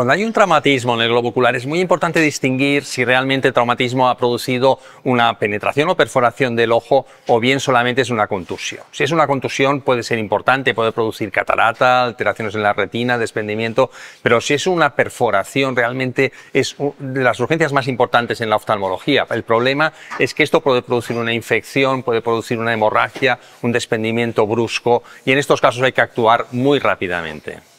Cuando hay un traumatismo en el globo ocular es muy importante distinguir si realmente el traumatismo ha producido una penetración o perforación del ojo o bien solamente es una contusión. Si es una contusión puede ser importante, puede producir catarata, alteraciones en la retina, desprendimiento, pero si es una perforación realmente es de las urgencias más importantes en la oftalmología. El problema es que esto puede producir una infección, puede producir una hemorragia, un desprendimiento brusco y en estos casos hay que actuar muy rápidamente.